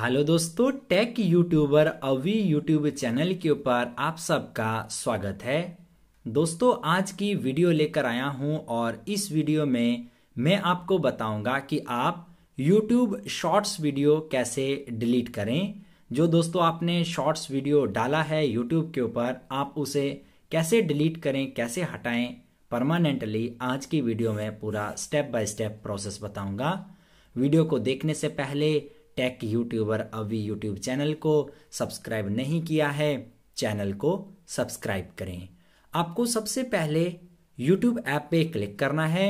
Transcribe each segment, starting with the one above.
hello दोस्तों tech YouTuber Avi YouTube channel के ऊपर आप सबका स्वागत है दोस्तों आज की वीडियो लेकर आया हूं और इस वीडियो में मैं आपको बताऊंगा कि आप यूट्यूब शॉर्ट्स वीडियो कैसे डिलीट करें जो दोस्तों आपने शॉर्ट्स वीडियो डाला है यूट्यूब के ऊपर आप उसे कैसे डिलीट करें कैसे हटाएं परमानेंटली आज की वीडियो में पूरा स्टेप बाय स्टेप प्रोसेस बताऊंगा वीडियो को देखने से पहले टेक यूट्यूबर अभी यूट्यूब चैनल को सब्सक्राइब नहीं किया है चैनल को सब्सक्राइब करें आपको सबसे पहले यूट्यूब ऐप पे क्लिक करना है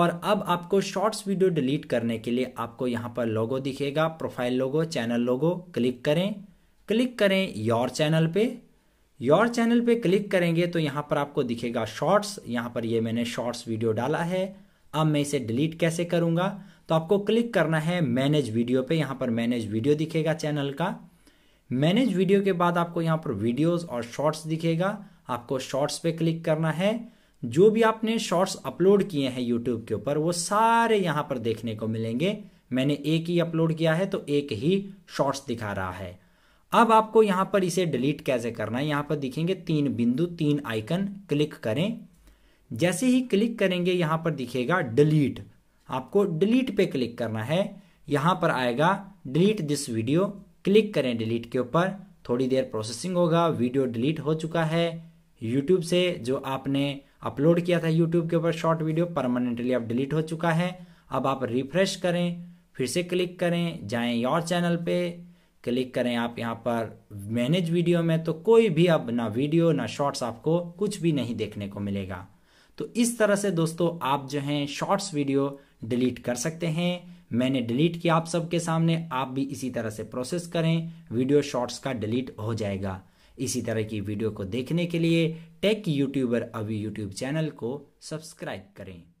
और अब आपको शॉर्ट्स वीडियो डिलीट करने के लिए आपको यहाँ पर लोगो दिखेगा profile logo channel logo click करें क्लिक करें योर चैनल पे योर चैनल पे क्लिक करेंगे तो यहाँ पर आपको दिखेगा शॉर्ट्स यहाँ पर ये मैंने शॉर्ट्स वीडियो डाला है अब मैं इसे डिलीट कैसे करूँगा तो आपको क्लिक करना है मैनेज वीडियो पे यहाँ पर मैनेज वीडियो दिखेगा चैनल का मैनेज वीडियो के बाद आपको यहाँ पर वीडियोस और शॉर्ट्स दिखेगा आपको शॉर्ट्स पे क्लिक करना है जो भी आपने शॉर्ट्स अपलोड किए हैं यूट्यूब के ऊपर वो सारे यहाँ पर देखने को मिलेंगे मैंने एक ही अपलोड किया है तो एक ही शॉर्ट्स दिखा रहा है अब आपको यहाँ पर इसे डिलीट कैसे करना है यहाँ पर दिखेंगे तीन बिंदु तीन आइकन क्लिक करें जैसे ही क्लिक करेंगे यहाँ पर दिखेगा डिलीट आपको डिलीट पे क्लिक करना है यहां पर आएगा डिलीट दिस वीडियो क्लिक करें डिलीट के ऊपर थोड़ी देर प्रोसेसिंग होगा वीडियो डिलीट हो चुका है यूट्यूब से जो आपने अपलोड किया था यूट्यूब के ऊपर शॉर्ट वीडियो परमानेंटली अब डिलीट हो चुका है अब आप रिफ्रेश करें फिर से क्लिक करें जाएं योर चैनल पे क्लिक करें आप यहाँ पर मैनेज वीडियो में तो कोई भी अब ना वीडियो ना शॉर्ट्स आपको कुछ भी नहीं देखने को मिलेगा तो इस तरह से दोस्तों आप जो हैं शॉर्ट्स वीडियो डिलीट कर सकते हैं मैंने डिलीट किया आप सबके सामने आप भी इसी तरह से प्रोसेस करें वीडियो शॉर्ट्स का डिलीट हो जाएगा इसी तरह की वीडियो को देखने के लिए टेक यूट्यूबर अभी यूट्यूब चैनल को सब्सक्राइब करें